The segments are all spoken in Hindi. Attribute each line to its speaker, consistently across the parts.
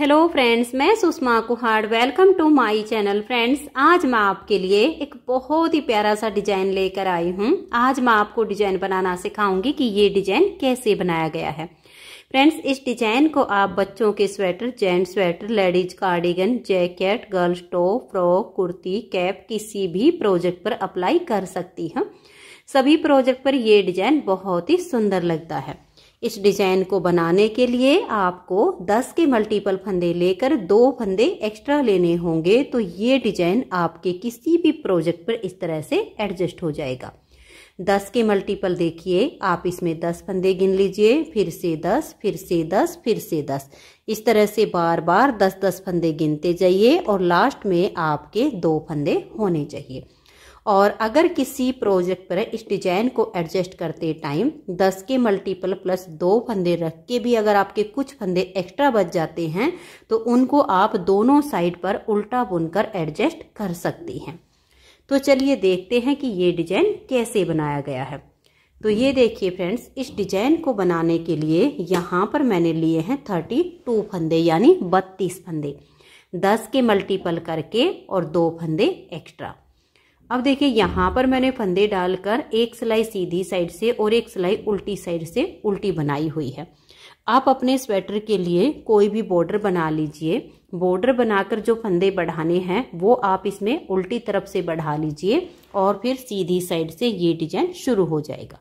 Speaker 1: हेलो फ्रेंड्स मैं Sushma Kuhad welcome to my channel friends आज मैं आपके लिए एक बहुत ही प्यारा सा डिजाइन लेकर आई हूँ आज मैं आपको डिजाइन बनाना सिखाऊंगी कि ये डिजाइन कैसे बनाया गया है फ्रेंड्स इस डिजाइन को आप बच्चों के sweater gent sweater ladies cardigan jacket girls top frock kurti cap किसी भी प्रोजेक्ट पर अप्लाई कर सकती है सभी प्रोजेक्ट पर ये डिजाइन बहुत ही सुंदर लगता है इस डिजाइन को बनाने के लिए आपको 10 के मल्टीपल फंदे लेकर दो फंदे एक्स्ट्रा लेने होंगे तो ये डिजाइन आपके किसी भी प्रोजेक्ट पर इस तरह से एडजस्ट हो जाएगा 10 के मल्टीपल देखिए आप इसमें 10 फंदे गिन लीजिए फिर से 10 फिर से 10 फिर से 10 इस तरह से बार बार 10 10 फंदे गिनते जाइए और लास्ट में आपके दो फंदे होने चाहिए और अगर किसी प्रोजेक्ट पर इस डिजाइन को एडजस्ट करते टाइम 10 के मल्टीपल प्लस दो फंदे रख के भी अगर आपके कुछ फंदे एक्स्ट्रा बच जाते हैं तो उनको आप दोनों साइड पर उल्टा बुनकर एडजस्ट कर सकते हैं तो चलिए देखते हैं कि ये डिजाइन कैसे बनाया गया है तो ये देखिए फ्रेंड्स इस डिजाइन को बनाने के लिए यहाँ पर मैंने लिए हैं थर्टी टू फंदे यानी बत्तीस फंदे दस के मल्टीपल करके और दो फंदे एक्स्ट्रा अब देखिए यहाँ पर मैंने फंदे डालकर एक सिलाई सीधी साइड से और एक सिलाई उल्टी साइड से उल्टी बनाई हुई है आप अपने स्वेटर के लिए कोई भी बॉर्डर बना लीजिए बॉर्डर बनाकर जो फंदे बढ़ाने हैं वो आप इसमें उल्टी तरफ से बढ़ा लीजिए और फिर सीधी साइड से ये डिजाइन शुरू हो जाएगा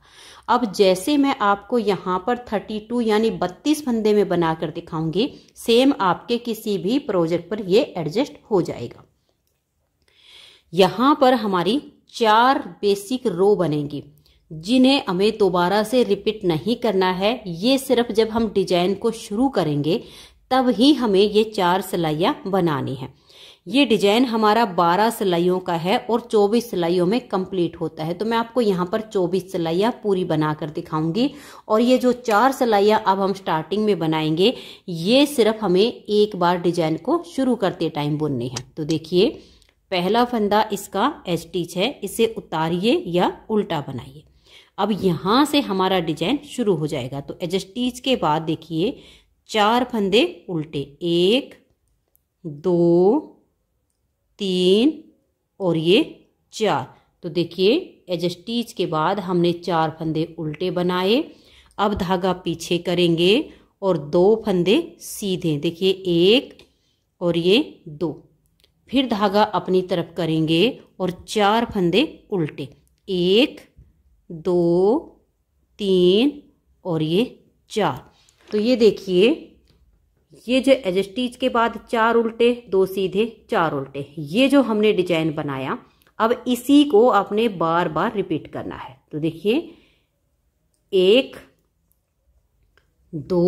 Speaker 1: अब जैसे मैं आपको यहाँ पर 32 यानी 32 फंदे में बनाकर दिखाऊंगी सेम आपके किसी भी प्रोजेक्ट पर ये एडजस्ट हो जाएगा यहाँ पर हमारी चार बेसिक रो बनेंगी जिन्हें हमें दोबारा से रिपीट नहीं करना है ये सिर्फ जब हम डिजाइन को शुरू करेंगे तब ही हमें ये चार सिलाइयाँ बनानी है ये डिजाइन हमारा 12 सिलाइयों का है और 24 सिलाइयों में कंप्लीट होता है तो मैं आपको यहाँ पर 24 सिलाइयाँ पूरी बनाकर दिखाऊंगी और ये जो चार सिलाइयाँ अब हम स्टार्टिंग में बनाएंगे ये सिर्फ हमें एक बार डिजाइन को शुरू करते टाइम बुननी है तो देखिए पहला फंदा इसका एस्टिच है इसे उतारिए या उल्टा बनाइए अब यहाँ से हमारा डिजाइन शुरू हो जाएगा तो एजस्टीच के बाद देखिए चार फंदे उल्टे एक दो तीन और ये चार तो देखिए एजस्टीच के बाद हमने चार फंदे उल्टे बनाए अब धागा पीछे करेंगे और दो फंदे सीधे देखिए एक और ये दो फिर धागा अपनी तरफ करेंगे और चार फंदे उल्टे एक दो तीन और ये चार तो ये देखिए ये जो एजस्टिज के बाद चार उल्टे दो सीधे चार उल्टे ये जो हमने डिजाइन बनाया अब इसी को आपने बार बार रिपीट करना है तो देखिए एक दो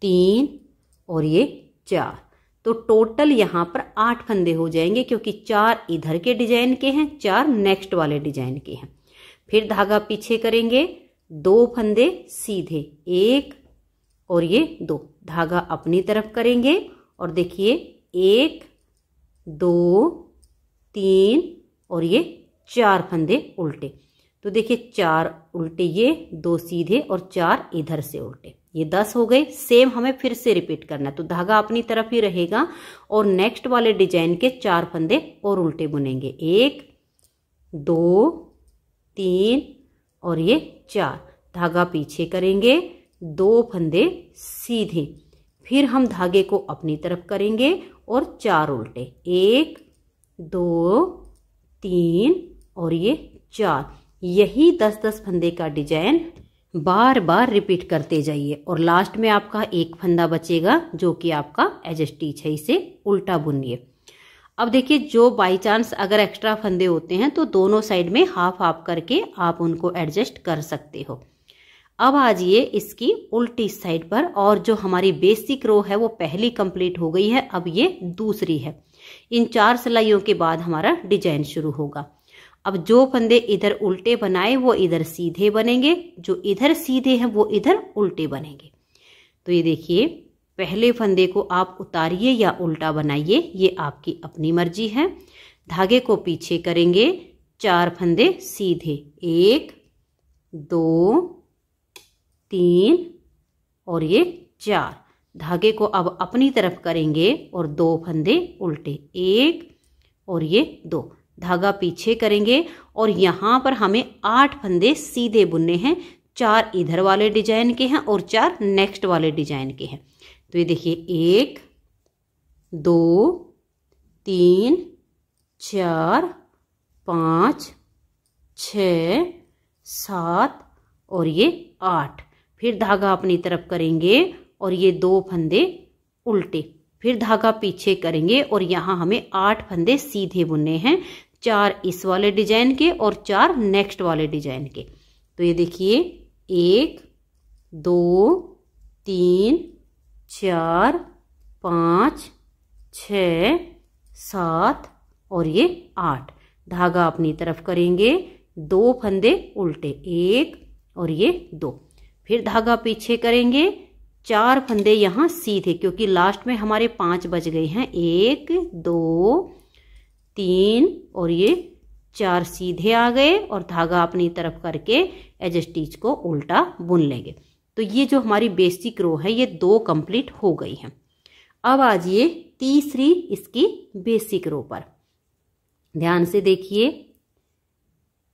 Speaker 1: तीन और ये चार तो टोटल यहाँ पर आठ फंदे हो जाएंगे क्योंकि चार इधर के डिजाइन के हैं चार नेक्स्ट वाले डिजाइन के हैं फिर धागा पीछे करेंगे दो फंदे सीधे एक और ये दो धागा अपनी तरफ करेंगे और देखिए एक दो तीन और ये चार फंदे उल्टे तो देखिए चार उल्टे ये दो सीधे और चार इधर से उल्टे ये दस हो गए सेम हमें फिर से रिपीट करना है तो धागा अपनी तरफ ही रहेगा और नेक्स्ट वाले डिजाइन के चार फंदे और उल्टे बुनेंगे एक दो तीन और ये चार धागा पीछे करेंगे दो फंदे सीधे फिर हम धागे को अपनी तरफ करेंगे और चार उल्टे एक दो तीन और ये चार यही दस दस फंदे का डिजाइन बार बार रिपीट करते जाइए और लास्ट में आपका एक फंदा बचेगा जो कि आपका एज स्टीच है इसे उल्टा बुनिए अब देखिए जो बाई चांस अगर एक्स्ट्रा फंदे होते हैं तो दोनों साइड में हाफ हाफ करके आप उनको एडजस्ट कर सकते हो अब आज ये इसकी उल्टी साइड पर और जो हमारी बेसिक रो है वो पहली कंप्लीट हो गई है अब ये दूसरी है इन चार सिलाइयों के बाद हमारा डिजाइन शुरू होगा अब जो फंदे इधर उल्टे बनाए वो इधर सीधे बनेंगे जो इधर सीधे हैं वो इधर उल्टे बनेंगे तो ये देखिए पहले फंदे को आप उतारिए या उल्टा बनाइए ये आपकी अपनी मर्जी है धागे को पीछे करेंगे चार फंदे सीधे एक दो तीन और ये चार धागे को अब अपनी तरफ करेंगे और दो फंदे उल्टे एक और ये दो धागा पीछे करेंगे और यहाँ पर हमें आठ फंदे सीधे बुनने हैं चार इधर वाले डिजाइन के हैं और चार नेक्स्ट वाले डिजाइन के हैं तो ये देखिए एक दो तीन चार पाँच छ सात और ये आठ फिर धागा अपनी तरफ करेंगे और ये दो फंदे उल्टे फिर धागा पीछे करेंगे और यहाँ हमें आठ फंदे सीधे बुनने हैं चार इस वाले डिजाइन के और चार नेक्स्ट वाले डिजाइन के तो ये देखिए एक दो तीन चार पाँच छ सात और ये आठ धागा अपनी तरफ करेंगे दो फंदे उल्टे एक और ये दो फिर धागा पीछे करेंगे चार फंदे यहाँ सीधे क्योंकि लास्ट में हमारे पांच बज गए हैं एक दो तीन और ये चार सीधे आ गए और धागा अपनी तरफ करके एज स्टीच को उल्टा बुन लेंगे तो ये जो हमारी बेसिक रो है ये दो कंप्लीट हो गई है अब आज ये तीसरी इसकी बेसिक रो पर ध्यान से देखिए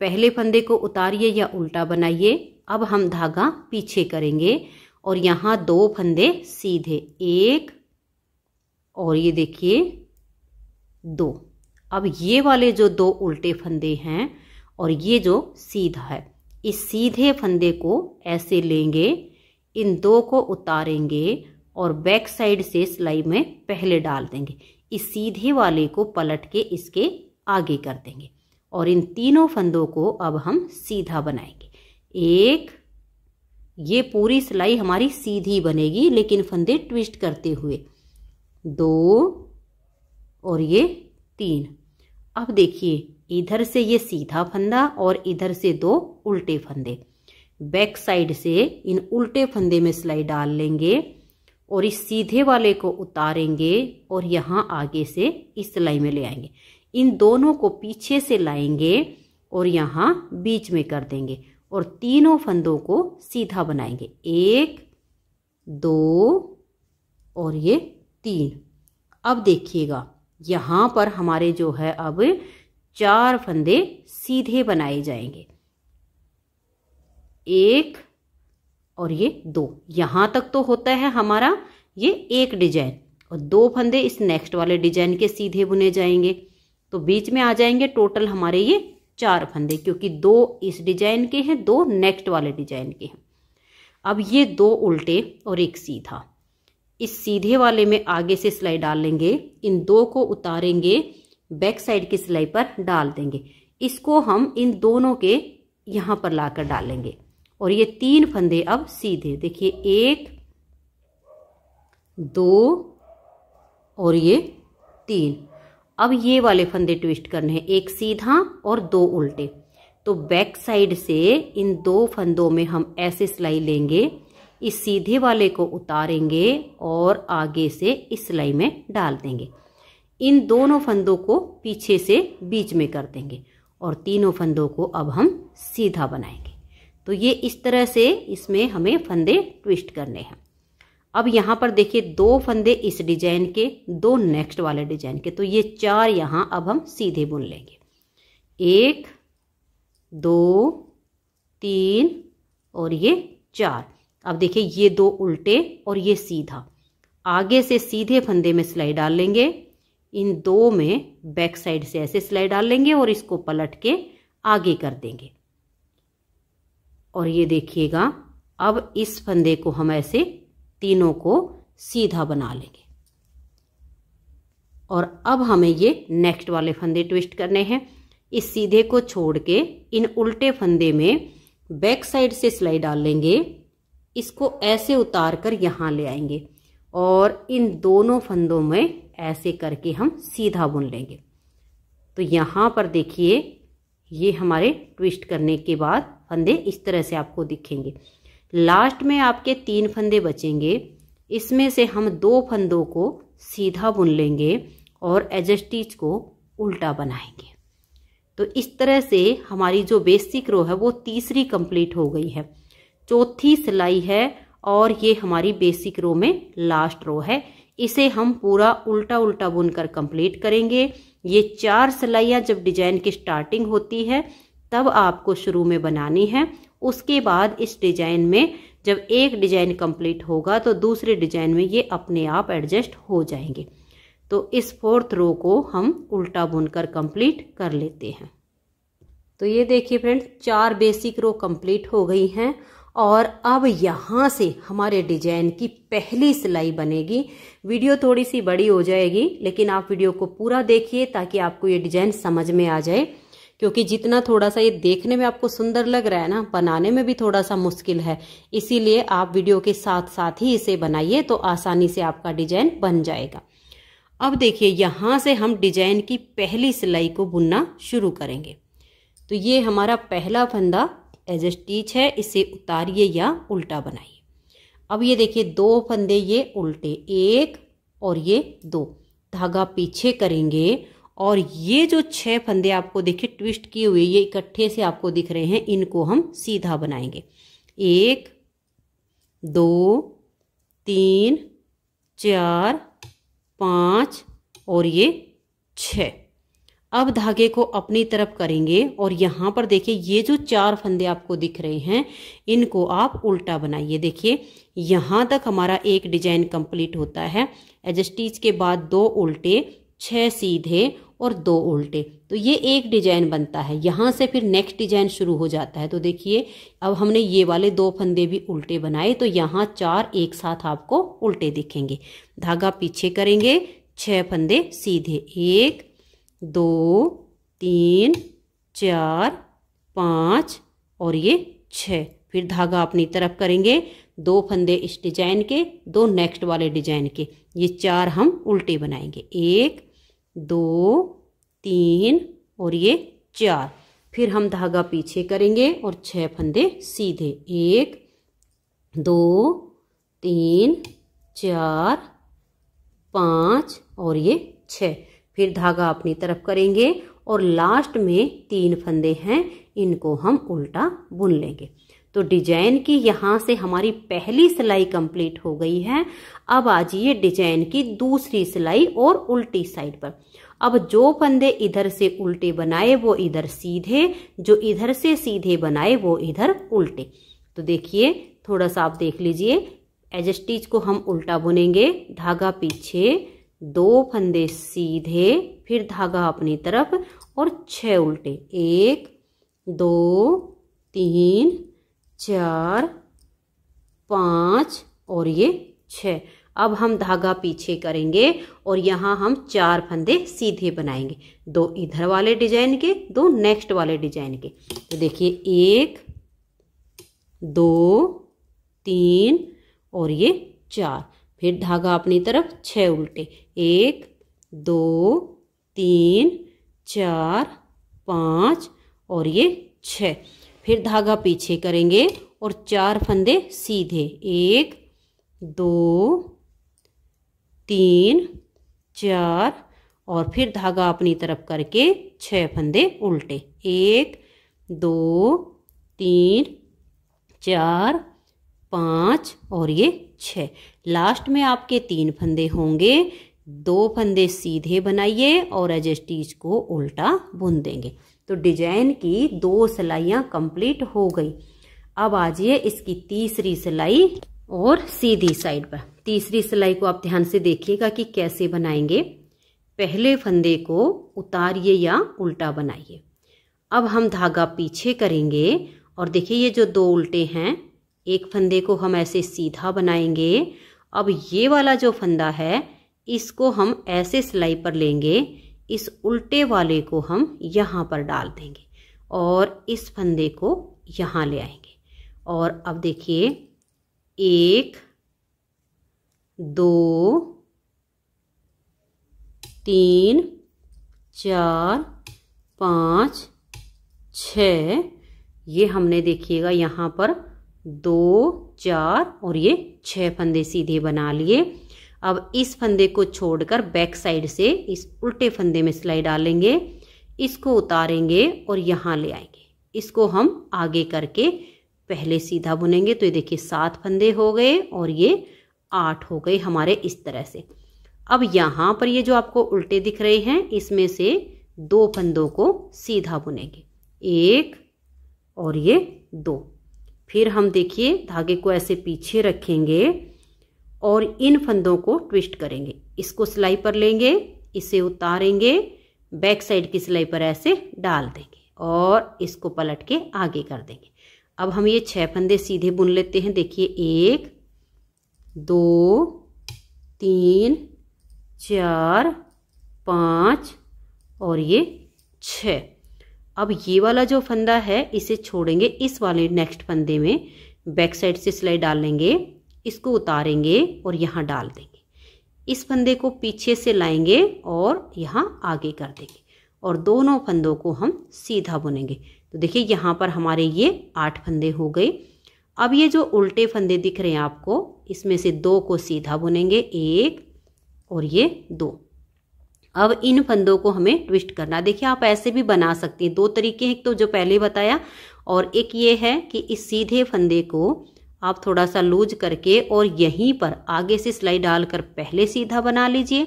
Speaker 1: पहले फंदे को उतारिए या उल्टा बनाइए अब हम धागा पीछे करेंगे और यहाँ दो फंदे सीधे एक और ये देखिए दो अब ये वाले जो दो उल्टे फंदे हैं और ये जो सीधा है इस सीधे फंदे को ऐसे लेंगे इन दो को उतारेंगे और बैक साइड से सिलाई में पहले डाल देंगे इस सीधे वाले को पलट के इसके आगे कर देंगे और इन तीनों फंदों को अब हम सीधा बनाएंगे एक ये पूरी सिलाई हमारी सीधी बनेगी लेकिन फंदे ट्विस्ट करते हुए दो और ये तीन अब देखिए इधर से ये सीधा फंदा और इधर से दो उल्टे फंदे बैक साइड से इन उल्टे फंदे में सिलाई डाल लेंगे और इस सीधे वाले को उतारेंगे और यहाँ आगे से इस सिलाई में ले आएंगे इन दोनों को पीछे से लाएंगे और यहाँ बीच में कर देंगे और तीनों फंदों को सीधा बनाएंगे एक दो और ये तीन अब देखिएगा यहाँ पर हमारे जो है अब चार फंदे सीधे बनाए जाएंगे एक और ये दो यहाँ तक तो होता है हमारा ये एक डिजाइन और दो फंदे इस नेक्स्ट वाले डिजाइन के सीधे बुने जाएंगे तो बीच में आ जाएंगे टोटल हमारे ये चार फंदे क्योंकि दो इस डिजाइन के हैं दो नेक्स्ट वाले डिजाइन के हैं अब ये दो उल्टे और एक सीधा इस सीधे वाले में आगे से सिलाई डाल लेंगे इन दो को उतारेंगे बैक साइड की सिलाई पर डाल देंगे इसको हम इन दोनों के यहाँ पर लाकर डालेंगे और ये तीन फंदे अब सीधे देखिए एक दो और ये तीन अब ये वाले फंदे ट्विस्ट करने हैं एक सीधा और दो उल्टे तो बैक साइड से इन दो फंदों में हम ऐसे सिलाई लेंगे इस सीधे वाले को उतारेंगे और आगे से इस सिलाई में डाल देंगे इन दोनों फंदों को पीछे से बीच में कर देंगे और तीनों फंदों को अब हम सीधा बनाएंगे तो ये इस तरह से इसमें हमें फंदे ट्विस्ट करने हैं अब यहाँ पर देखिए दो फंदे इस डिजाइन के दो नेक्स्ट वाले डिजाइन के तो ये चार यहाँ अब हम सीधे बुन लेंगे एक दो तीन और ये चार अब देखिए ये दो उल्टे और ये सीधा आगे से सीधे फंदे में सिलाई डाल लेंगे इन दो में बैक साइड से ऐसे सिलाई डाल लेंगे और इसको पलट के आगे कर देंगे और ये देखिएगा अब इस फंदे को हम ऐसे तीनों को सीधा बना लेंगे और अब हमें ये नेक्स्ट वाले फंदे ट्विस्ट करने हैं इस सीधे को छोड़ के इन उल्टे फंदे में बैक साइड से सिलाई डाल लेंगे इसको ऐसे उतार कर यहाँ ले आएंगे और इन दोनों फंदों में ऐसे करके हम सीधा बुन लेंगे तो यहाँ पर देखिए ये हमारे ट्विस्ट करने के बाद फंदे इस तरह से आपको दिखेंगे लास्ट में आपके तीन फंदे बचेंगे इसमें से हम दो फंदों को सीधा बुन लेंगे और एजस्टिच को उल्टा बनाएंगे तो इस तरह से हमारी जो बेसिक रो है वो तीसरी कंप्लीट हो गई है चौथी सिलाई है और ये हमारी बेसिक रो में लास्ट रो है इसे हम पूरा उल्टा उल्टा बुनकर कंप्लीट करेंगे ये चार सिलाइयाँ जब डिजाइन की स्टार्टिंग होती है तब आपको शुरू में बनानी है उसके बाद इस डिजाइन में जब एक डिजाइन कंप्लीट होगा तो दूसरे डिजाइन में ये अपने आप एडजस्ट हो जाएंगे तो इस फोर्थ रो को हम उल्टा बुनकर कंप्लीट कर लेते हैं तो ये देखिए फ्रेंड्स चार बेसिक रो कंप्लीट हो गई हैं और अब यहाँ से हमारे डिजाइन की पहली सिलाई बनेगी वीडियो थोड़ी सी बड़ी हो जाएगी लेकिन आप वीडियो को पूरा देखिए ताकि आपको ये डिजाइन समझ में आ जाए क्योंकि जितना थोड़ा सा ये देखने में आपको सुंदर लग रहा है ना बनाने में भी थोड़ा सा मुश्किल है इसीलिए आप वीडियो के साथ साथ ही इसे बनाइए तो आसानी से आपका डिजाइन बन जाएगा अब देखिए यहाँ से हम डिजाइन की पहली सिलाई को बुनना शुरू करेंगे तो ये हमारा पहला फंदा एज ए स्टीच है इसे उतारिए या उल्टा बनाइए अब ये देखिए दो फंदे ये उल्टे एक और ये दो धागा पीछे करेंगे और ये जो छह फंदे आपको देखिए ट्विस्ट किए हुए ये इकट्ठे से आपको दिख रहे हैं इनको हम सीधा बनाएंगे एक दो तीन चार पाँच और ये छ अब धागे को अपनी तरफ करेंगे और यहाँ पर देखिए ये जो चार फंदे आपको दिख रहे हैं इनको आप उल्टा बनाइए देखिए यहाँ तक हमारा एक डिजाइन कंप्लीट होता है एजस्टीज के बाद दो उल्टे छह सीधे और दो उल्टे तो ये एक डिजाइन बनता है यहाँ से फिर नेक्स्ट डिजाइन शुरू हो जाता है तो देखिए अब हमने ये वाले दो फंदे भी उल्टे बनाए तो यहाँ चार एक साथ आपको उल्टे दिखेंगे धागा पीछे करेंगे छः फंदे सीधे एक दो तीन चार पाँच और ये छ फिर धागा अपनी तरफ करेंगे दो फंदे इस डिजाइन के दो नेक्स्ट वाले डिजाइन के ये चार हम उल्टे बनाएंगे एक दो तीन और ये चार फिर हम धागा पीछे करेंगे और छह फंदे सीधे एक दो तीन चार पाँच और ये छः फिर धागा अपनी तरफ करेंगे और लास्ट में तीन फंदे हैं इनको हम उल्टा बुन लेंगे तो डिजाइन की यहां से हमारी पहली सिलाई कंप्लीट हो गई है अब आ जाइए डिजाइन की दूसरी सिलाई और उल्टी साइड पर अब जो फंदे इधर से उल्टे बनाए वो इधर सीधे जो इधर से सीधे बनाए वो इधर उल्टे तो देखिए थोड़ा सा आप देख लीजिए एज स्टिच को हम उल्टा बुनेंगे धागा पीछे दो फंदे सीधे फिर धागा अपनी तरफ और छह उल्टे एक दो तीन चार पाँच और ये छ अब हम धागा पीछे करेंगे और यहाँ हम चार फंदे सीधे बनाएंगे दो इधर वाले डिजाइन के दो नेक्स्ट वाले डिजाइन के तो देखिए एक दो तीन और ये चार फिर धागा अपनी तरफ छः उल्टे एक दो तीन चार पाँच और ये छः फिर धागा पीछे करेंगे और चार फंदे सीधे एक दो तीन चार और फिर धागा अपनी तरफ करके छह फंदे उल्टे एक दो तीन चार पाँच और ये छः लास्ट में आपके तीन फंदे होंगे दो फंदे सीधे बनाइए और एज स्टीच को उल्टा बुन देंगे तो डिजाइन की दो सिलाइयाँ कंप्लीट हो गई अब आ जाइए इसकी तीसरी सिलाई और सीधी साइड पर तीसरी सिलाई को आप ध्यान से देखिएगा कि कैसे बनाएंगे पहले फंदे को उतारिए या उल्टा बनाइए अब हम धागा पीछे करेंगे और देखिए ये जो दो उल्टे हैं एक फंदे को हम ऐसे सीधा बनाएंगे अब ये वाला जो फंदा है इसको हम ऐसे सिलाई पर लेंगे इस उल्टे वाले को हम यहाँ पर डाल देंगे और इस फंदे को यहाँ ले आएंगे और अब देखिए एक दो तीन चार पाँच छ ये हमने देखिएगा यहाँ पर दो चार और ये छः फंदे सीधे बना लिए अब इस फंदे को छोड़कर बैक साइड से इस उल्टे फंदे में सिलाई डालेंगे इसको उतारेंगे और यहाँ ले आएंगे इसको हम आगे करके पहले सीधा बुनेंगे तो ये देखिए सात फंदे हो गए और ये आठ हो गए हमारे इस तरह से अब यहाँ पर ये जो आपको उल्टे दिख रहे हैं इसमें से दो फंदों को सीधा बुनेंगे एक और ये दो फिर हम देखिए धागे को ऐसे पीछे रखेंगे और इन फंदों को ट्विस्ट करेंगे इसको सिलाई पर लेंगे इसे उतारेंगे बैक साइड की सिलाई पर ऐसे डाल देंगे और इसको पलट के आगे कर देंगे अब हम ये छह फंदे सीधे बुन लेते हैं देखिए एक दो तीन चार पाँच और ये छ अब ये वाला जो फंदा है इसे छोड़ेंगे इस वाले नेक्स्ट फंदे में बैक साइड से सिलाई डाल लेंगे इसको उतारेंगे और यहाँ डाल देंगे इस फंदे को पीछे से लाएंगे और यहाँ आगे कर देंगे और दोनों फंदों को हम सीधा बुनेंगे तो देखिए यहाँ पर हमारे ये आठ फंदे हो गए अब ये जो उल्टे फंदे दिख रहे हैं आपको इसमें से दो को सीधा बुनेंगे एक और ये दो अब इन फंदों को हमें ट्विस्ट करना देखिए आप ऐसे भी बना सकते हैं दो तरीके हैं एक तो जो पहले बताया और एक ये है कि इस सीधे फंदे को आप थोड़ा सा लूज करके और यहीं पर आगे से सिलाई डालकर पहले सीधा बना लीजिए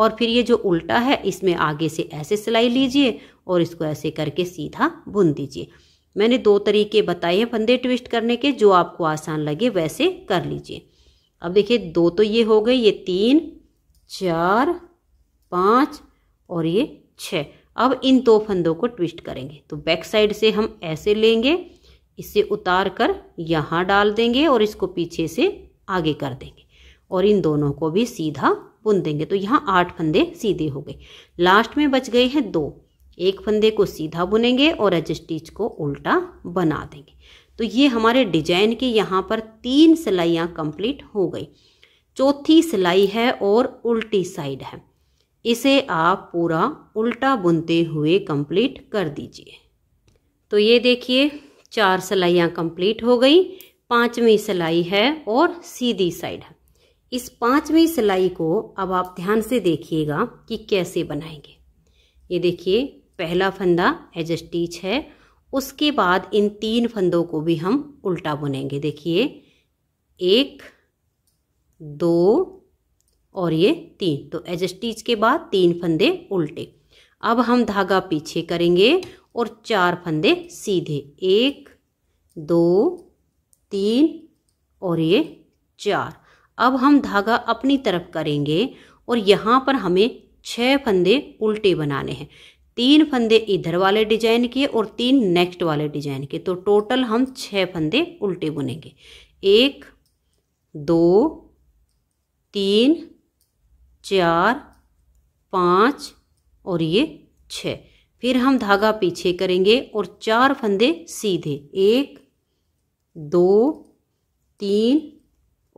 Speaker 1: और फिर ये जो उल्टा है इसमें आगे से ऐसे सिलाई लीजिए और इसको ऐसे करके सीधा बुन दीजिए मैंने दो तरीके बताए हैं फंदे ट्विस्ट करने के जो आपको आसान लगे वैसे कर लीजिए अब देखिए दो तो ये हो गए ये तीन चार पाँच और ये छः अब इन दो फंदों को ट्विस्ट करेंगे तो बैक साइड से हम ऐसे लेंगे इसे उतार कर यहाँ डाल देंगे और इसको पीछे से आगे कर देंगे और इन दोनों को भी सीधा बुन देंगे तो यहाँ आठ फंदे सीधे हो गए लास्ट में बच गए हैं दो एक फंदे को सीधा बुनेंगे और एज स्टिच को उल्टा बना देंगे तो ये हमारे डिजाइन के यहाँ पर तीन सिलाइयाँ कंप्लीट हो गई चौथी सिलाई है और उल्टी साइड है इसे आप पूरा उल्टा बुनते हुए कंप्लीट कर दीजिए तो ये देखिए चार सिलाइयाँ कंप्लीट हो गई पांचवी सिलाई है और सीधी साइड है इस पांचवी सिलाई को अब आप ध्यान से देखिएगा कि कैसे बनाएंगे ये देखिए पहला फंदा एज स्टीच है उसके बाद इन तीन फंदों को भी हम उल्टा बुनेंगे देखिए एक दो और ये तीन तो एज स्टीच के बाद तीन फंदे उल्टे अब हम धागा पीछे करेंगे और चार फंदे सीधे एक दो तीन और ये चार अब हम धागा अपनी तरफ करेंगे और यहाँ पर हमें छः फंदे उल्टे बनाने हैं तीन फंदे इधर वाले डिजाइन के और तीन नेक्स्ट वाले डिजाइन के तो टोटल हम छः फंदे उल्टे बुनेंगे एक दो तीन चार पाँच और ये छः फिर हम धागा पीछे करेंगे और चार फंदे सीधे एक दो तीन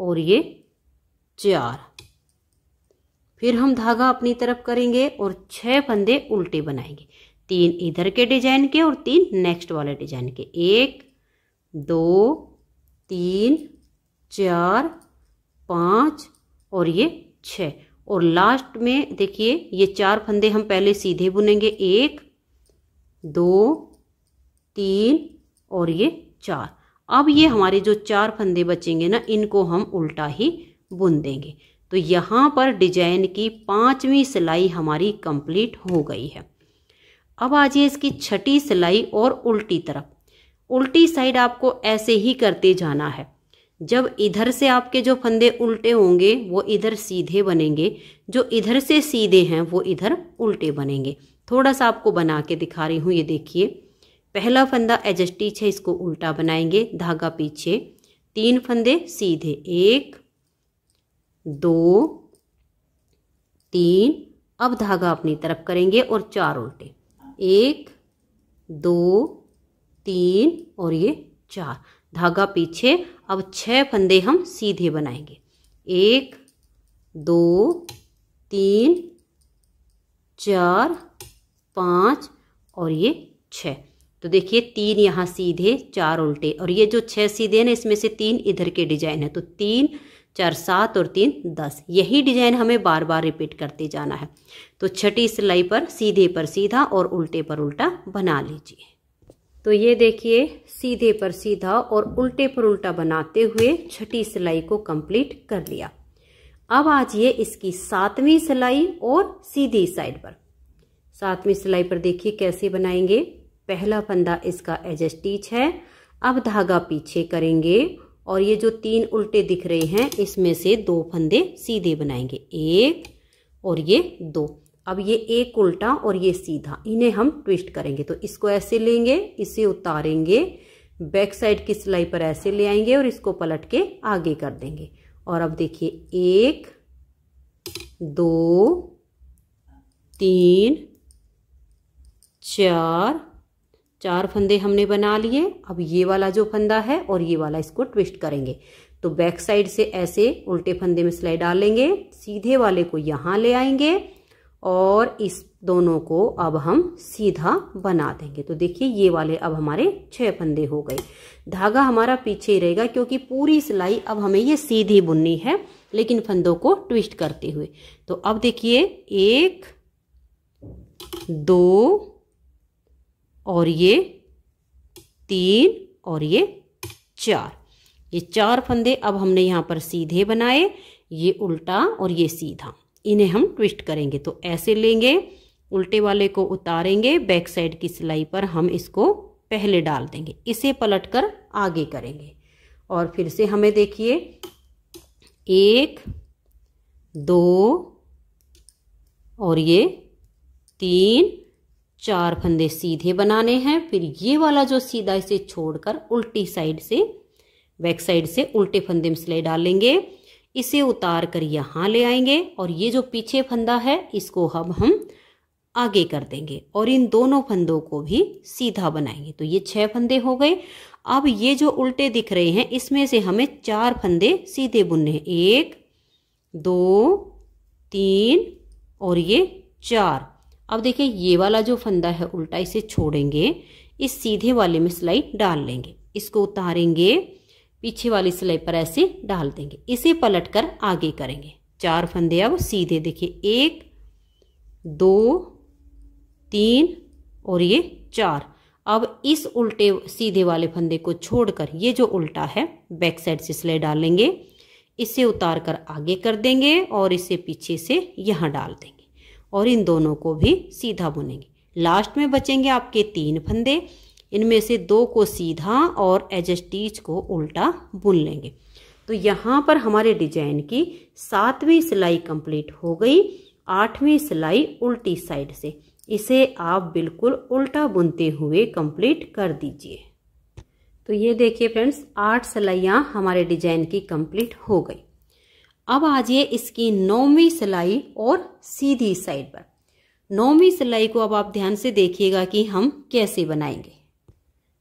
Speaker 1: और ये चार फिर हम धागा अपनी तरफ करेंगे और छह फंदे उल्टे बनाएंगे तीन इधर के डिजाइन के और तीन नेक्स्ट वाले डिजाइन के एक दो तीन चार पाँच और ये छः और लास्ट में देखिए ये चार फंदे हम पहले सीधे बुनेंगे एक दो तीन और ये चार अब ये हमारे जो चार फंदे बचेंगे ना इनको हम उल्टा ही बुन देंगे तो यहाँ पर डिजाइन की पांचवी सिलाई हमारी कंप्लीट हो गई है अब आ जाइए इसकी छठी सिलाई और उल्टी तरफ उल्टी साइड आपको ऐसे ही करते जाना है जब इधर से आपके जो फंदे उल्टे होंगे वो इधर सीधे बनेंगे जो इधर से सीधे हैं वो इधर उल्टे बनेंगे थोड़ा सा आपको बना के दिखा रही हूँ ये देखिए पहला फंदा एज स्टिच है इसको उल्टा बनाएंगे धागा पीछे तीन फंदे सीधे एक दो तीन अब धागा अपनी तरफ करेंगे और चार उल्टे एक दो तीन और ये चार धागा पीछे अब छह फंदे हम सीधे बनाएंगे एक दो तीन चार पाँच और ये छ तो देखिए तीन यहाँ सीधे चार उल्टे और ये जो छः सीधे हैं ना इसमें से तीन इधर के डिजाइन है तो तीन चार सात और तीन दस यही डिजाइन हमें बार बार रिपीट करते जाना है तो छठी सिलाई पर सीधे पर सीधा और उल्टे पर उल्टा बना लीजिए तो ये देखिए सीधे पर सीधा और उल्टे पर उल्टा बनाते हुए छठी सिलाई को कंप्लीट कर लिया अब आज ये इसकी सातवीं सिलाई और सीधी साइड पर साथ में सिलाई पर देखिए कैसे बनाएंगे पहला फंदा इसका एज है अब धागा पीछे करेंगे और ये जो तीन उल्टे दिख रहे हैं इसमें से दो फंदे सीधे बनाएंगे एक और ये दो अब ये एक उल्टा और ये सीधा इन्हें हम ट्विस्ट करेंगे तो इसको ऐसे लेंगे इसे उतारेंगे बैक साइड की सिलाई पर ऐसे ले आएंगे और इसको पलट के आगे कर देंगे और अब देखिए एक दो तीन चार चार फंदे हमने बना लिए अब ये वाला जो फंदा है और ये वाला इसको ट्विस्ट करेंगे तो बैक साइड से ऐसे उल्टे फंदे में सिलाई डालेंगे सीधे वाले को यहाँ ले आएंगे और इस दोनों को अब हम सीधा बना देंगे तो देखिए ये वाले अब हमारे छह फंदे हो गए धागा हमारा पीछे ही रहेगा क्योंकि पूरी सिलाई अब हमें ये सीधी बुननी है लेकिन फंदों को ट्विस्ट करते हुए तो अब देखिए एक दो और ये तीन और ये चार ये चार फंदे अब हमने यहाँ पर सीधे बनाए ये उल्टा और ये सीधा इन्हें हम ट्विस्ट करेंगे तो ऐसे लेंगे उल्टे वाले को उतारेंगे बैक साइड की सिलाई पर हम इसको पहले डाल देंगे इसे पलटकर आगे करेंगे और फिर से हमें देखिए एक दो और ये तीन चार फंदे सीधे बनाने हैं फिर ये वाला जो सीधा इसे छोड़कर उल्टी साइड से बैक साइड से उल्टे फंदे में सिलाई डालेंगे इसे उतार कर यहाँ ले आएंगे और ये जो पीछे फंदा है इसको अब हम आगे कर देंगे और इन दोनों फंदों को भी सीधा बनाएंगे तो ये छह फंदे हो गए अब ये जो उल्टे दिख रहे हैं इसमें से हमें चार फंदे सीधे बुनने हैं एक दो तीन और ये चार अब देखिए ये वाला जो फंदा है उल्टा इसे छोड़ेंगे इस सीधे वाले में सिलाई डाल लेंगे इसको उतारेंगे पीछे वाली सिलाई पर ऐसे डाल देंगे इसे पलट कर आगे करेंगे चार फंदे अब सीधे देखिए एक दो तीन और ये चार अब इस उल्टे सीधे वाले फंदे को छोड़कर ये जो उल्टा है बैक साइड से सिलाई डालेंगे इसे उतार कर आगे कर देंगे और इसे पीछे से यहाँ डाल देंगे और इन दोनों को भी सीधा बुनेंगे लास्ट में बचेंगे आपके तीन फंदे इनमें से दो को सीधा और एज स्टीच को उल्टा बुन लेंगे तो यहाँ पर हमारे डिजाइन की सातवीं सिलाई कंप्लीट हो गई आठवीं सिलाई उल्टी साइड से इसे आप बिल्कुल उल्टा बुनते हुए कंप्लीट कर दीजिए तो ये देखिए फ्रेंड्स आठ सिलाइयाँ हमारे डिजाइन की कंप्लीट हो गई अब आ जाइए इसकी नौवीं सिलाई और सीधी साइड पर नौवीं सिलाई को अब आप ध्यान से देखिएगा कि हम कैसे बनाएंगे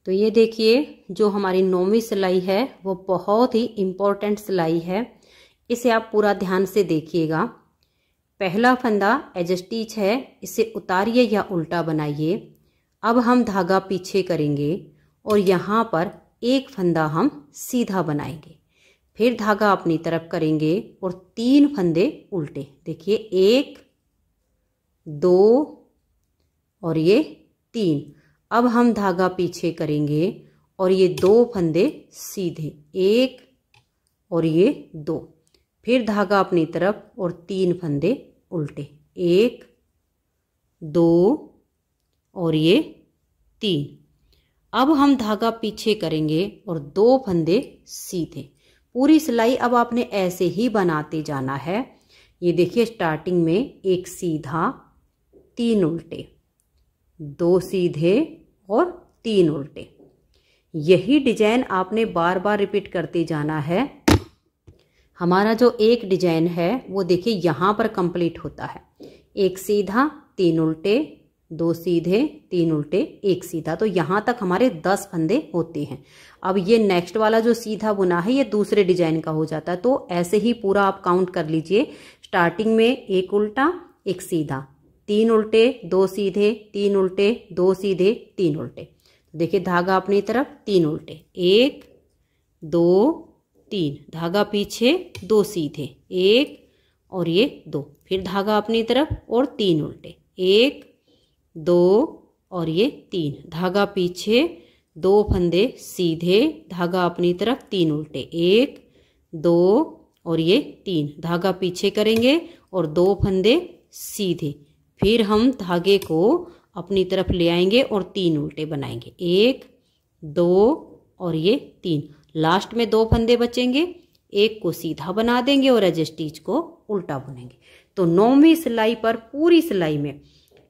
Speaker 1: तो ये देखिए जो हमारी नौवीं सिलाई है वो बहुत ही इम्पोर्टेंट सिलाई है इसे आप पूरा ध्यान से देखिएगा पहला फंदा एजस्टिच है इसे उतारिए या उल्टा बनाइए अब हम धागा पीछे करेंगे और यहाँ पर एक फंदा हम सीधा बनाएंगे फिर धागा अपनी तरफ करेंगे और तीन फंदे उल्टे देखिए एक दो और ये तीन अब हम धागा पीछे करेंगे और ये दो फंदे सीधे एक और ये दो फिर धागा अपनी तरफ और तीन फंदे उल्टे एक दो और ये तीन अब हम धागा पीछे करेंगे और दो फंदे सीधे पूरी सिलाई अब आपने ऐसे ही बनाते जाना है ये देखिए स्टार्टिंग में एक सीधा तीन उल्टे दो सीधे और तीन उल्टे यही डिजाइन आपने बार बार रिपीट करते जाना है हमारा जो एक डिजाइन है वो देखिए यहाँ पर कंप्लीट होता है एक सीधा तीन उल्टे दो सीधे तीन उल्टे एक सीधा तो यहाँ तक हमारे दस फंदे होते हैं अब ये नेक्स्ट वाला जो सीधा बुना है ये दूसरे डिजाइन का हो जाता है तो ऐसे ही पूरा आप काउंट कर लीजिए स्टार्टिंग में एक उल्टा एक सीधा तीन उल्टे दो सीधे तीन उल्टे दो सीधे तीन उल्टे देखिए धागा अपनी तरफ तीन उल्टे एक दो तीन धागा पीछे दो सीधे एक और ये दो फिर धागा अपनी तरफ और तीन उल्टे एक दो और ये तीन धागा पीछे दो फंदे सीधे धागा अपनी तरफ तीन उल्टे एक दो और ये तीन धागा पीछे करेंगे और दो फंदे सीधे फिर हम धागे को अपनी तरफ ले आएंगे और तीन उल्टे बनाएंगे एक दो और ये तीन लास्ट में दो फंदे बचेंगे एक को सीधा बना देंगे और एज स्टीच को उल्टा बुनेंगे तो नौवीं सिलाई पर पूरी सिलाई में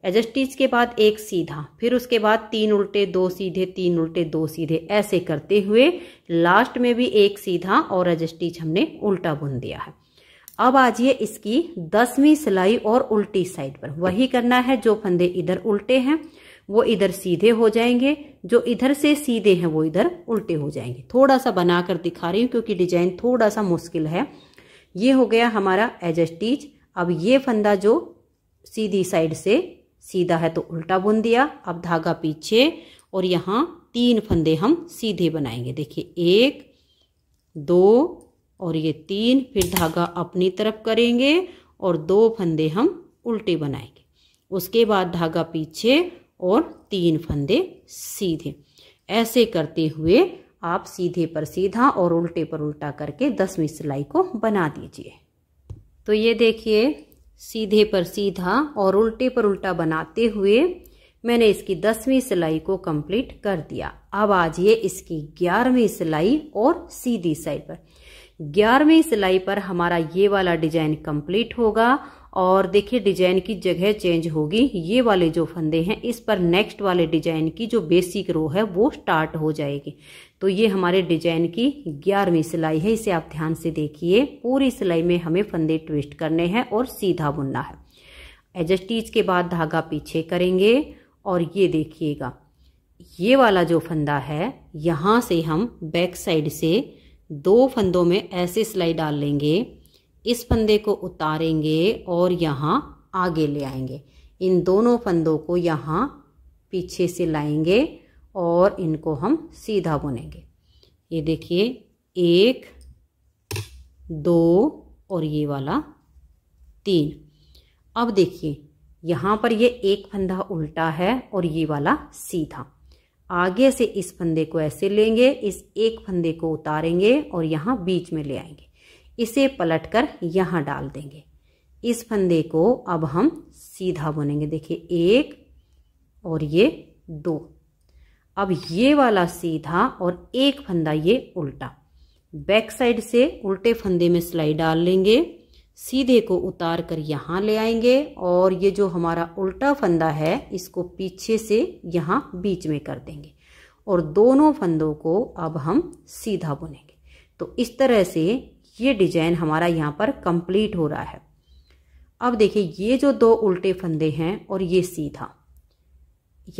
Speaker 1: एजस्टिस के बाद एक सीधा फिर उसके बाद तीन उल्टे दो सीधे तीन उल्टे दो सीधे ऐसे करते हुए लास्ट में भी एक सीधा और एजस्टिच हमने उल्टा बुन दिया है अब आज ये इसकी दसवीं सिलाई और उल्टी साइड पर वही करना है जो फंदे इधर उल्टे हैं वो इधर सीधे हो जाएंगे जो इधर से सीधे हैं वो इधर उल्टे हो जाएंगे थोड़ा सा बनाकर दिखा रही हूँ क्योंकि डिजाइन थोड़ा सा मुश्किल है ये हो गया हमारा एजस्टिज अब ये फंदा जो सीधी साइड से सीधा है तो उल्टा बुन दिया अब धागा पीछे और यहाँ तीन फंदे हम सीधे बनाएंगे देखिए एक दो और ये तीन फिर धागा अपनी तरफ करेंगे और दो फंदे हम उल्टे बनाएंगे उसके बाद धागा पीछे और तीन फंदे सीधे ऐसे करते हुए आप सीधे पर सीधा और उल्टे पर उल्टा करके दसवीं सिलाई को बना दीजिए तो ये देखिए सीधे पर सीधा और उल्टे पर उल्टा बनाते हुए मैंने इसकी दसवीं सिलाई को कंप्लीट कर दिया अब आज ये इसकी ग्यारहवीं सिलाई और सीधी साइड पर ग्यारहवीं सिलाई पर हमारा ये वाला डिजाइन कंप्लीट होगा और देखिए डिजाइन की जगह चेंज होगी ये वाले जो फंदे हैं इस पर नेक्स्ट वाले डिजाइन की जो बेसिक रो है वो स्टार्ट हो जाएगी तो ये हमारे डिजाइन की ग्यारहवीं सिलाई है इसे आप ध्यान से देखिए पूरी सिलाई में हमें फंदे ट्विस्ट करने हैं और सीधा बुनना है एडजस्टीज के बाद धागा पीछे करेंगे और ये देखिएगा ये वाला जो फंदा है यहाँ से हम बैक साइड से दो फंदों में ऐसे सिलाई डाल लेंगे इस फंदे को उतारेंगे और यहाँ आगे ले आएंगे इन दोनों फंदों को यहाँ पीछे से लाएंगे और इनको हम सीधा बुनेंगे ये देखिए एक दो और ये वाला तीन अब देखिए यहाँ पर ये एक फंदा उल्टा है और ये वाला सीधा आगे से इस फंदे को ऐसे लेंगे इस एक फंदे को उतारेंगे और यहाँ बीच में ले आएंगे इसे पलटकर यहाँ डाल देंगे इस फंदे को अब हम सीधा बुनेंगे देखिए एक और ये दो अब ये वाला सीधा और एक फंदा ये उल्टा बैक साइड से उल्टे फंदे में सिलाई डाल लेंगे सीधे को उतार कर यहाँ ले आएंगे और ये जो हमारा उल्टा फंदा है इसको पीछे से यहाँ बीच में कर देंगे और दोनों फंदों को अब हम सीधा बुनेंगे तो इस तरह से ये डिजाइन हमारा यहाँ पर कंप्लीट हो रहा है अब देखिए ये जो दो उल्टे फंदे हैं और ये सीधा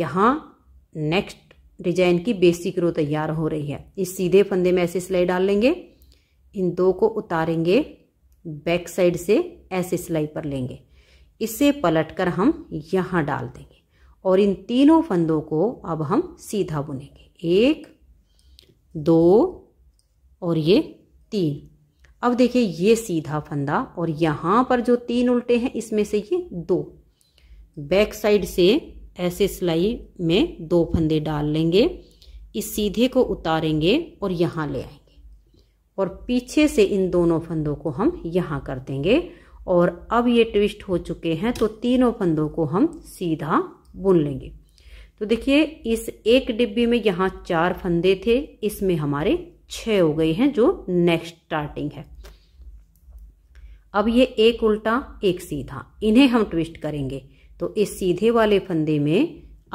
Speaker 1: यहाँ नेक्स्ट डिजाइन की बेसिक रो तैयार हो रही है इस सीधे फंदे में ऐसे सिलाई डाल लेंगे इन दो को उतारेंगे बैक साइड से ऐसे सिलाई पर लेंगे इसे पलटकर हम यहाँ डाल देंगे और इन तीनों फंदों को अब हम सीधा बुनेंगे एक दो और ये तीन अब देखिए ये सीधा फंदा और यहाँ पर जो तीन उल्टे हैं इसमें से ये दो बैक साइड से ऐसे सिलाई में दो फंदे डाल लेंगे इस सीधे को उतारेंगे और यहाँ ले आएंगे और पीछे से इन दोनों फंदों को हम यहाँ कर देंगे और अब ये ट्विस्ट हो चुके हैं तो तीनों फंदों को हम सीधा बुन लेंगे तो देखिए इस एक डिब्बी में यहाँ चार फंदे थे इसमें हमारे छ हो गई हैं जो नेक्स्ट स्टार्टिंग है अब ये एक उल्टा एक सीधा इन्हें हम ट्विस्ट करेंगे तो इस सीधे वाले फंदे में